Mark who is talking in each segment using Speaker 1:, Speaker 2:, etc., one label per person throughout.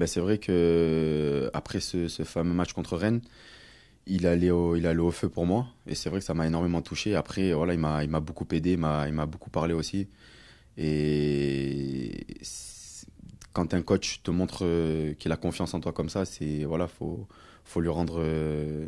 Speaker 1: Bah, c'est vrai que euh, après ce, fameux match contre Rennes, il allait au, il au feu pour moi. Et c'est vrai que ça m'a énormément touché. Après, voilà, il m'a, beaucoup aidé, il m'a, beaucoup parlé aussi. Et quand un coach te montre euh, qu'il a confiance en toi comme ça, c'est voilà, faut, lui rendre euh,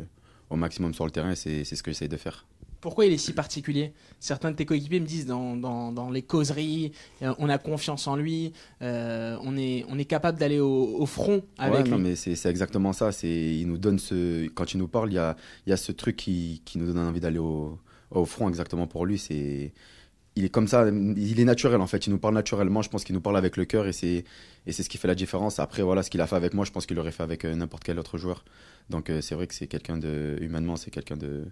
Speaker 1: au maximum sur le terrain. c'est, c'est ce que j'essaie de faire
Speaker 2: pourquoi il est si particulier Certains de tes coéquipiers me disent dans, les causeries, euh, on a confiance en lui, euh, on, est, on est capable d'aller au, front avec ouais, non, mais
Speaker 1: c'est exactement ça. Il nous donne ce, quand il nous parle, il y a, il y a ce truc qui, qui, nous donne envie d'aller au, au, front exactement pour lui. C'est il est comme ça, il est naturel en fait, il nous parle naturellement, je pense qu'il nous parle avec le cœur et c'est et c'est ce qui fait la différence. Après voilà, ce qu'il a fait avec moi, je pense qu'il l'aurait fait avec euh, n'importe quel autre joueur. Donc c'est vrai que c'est quelqu'un de humainement, c'est quelqu'un de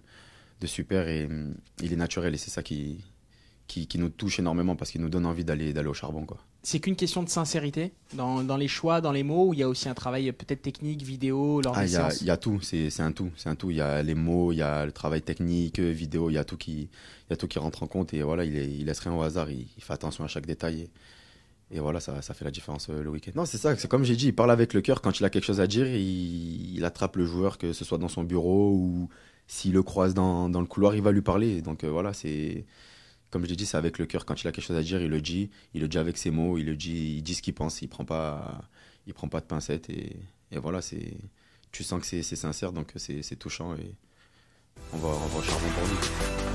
Speaker 1: de super et euh, il est naturel et c'est ça qui, qui, nous touche énormément parce qu'il nous donne envie d'aller d'aller au charbon quoi.
Speaker 2: C'est qu'une question de sincérité dans, les choix, dans les mots, il y a aussi un travail peut-être technique, vidéo, lors ah, il,
Speaker 1: y a, tout, c'est un tout, c'est un tout. Il y a les mots, il y a le travail technique, euh, vidéo, il y a tout qui, tout qui rentre en compte et voilà, il, est, il laisse rien au hasard, il, fait attention à chaque détail et, voilà, ça, ça, fait la différence euh, le week-end. Non, c'est ça, c'est comme j'ai dit, il parle avec le cœur quand il a quelque chose à dire, il, il attrape le joueur que ce soit dans son bureau ou s'il le croise dans, le couloir, il va lui parler. Donc euh, voilà, c'est comme je l'ai dit, c'est avec le cœur. Quand il a quelque chose à dire, il le dit. Il le dit avec ses mots. Il le dit. Il dit ce qu'il pense. Il prend pas, il prend pas de pincettes. Et, voilà, c'est. Tu sens que c'est sincère, donc c'est touchant et on va, on va charbon pour lui.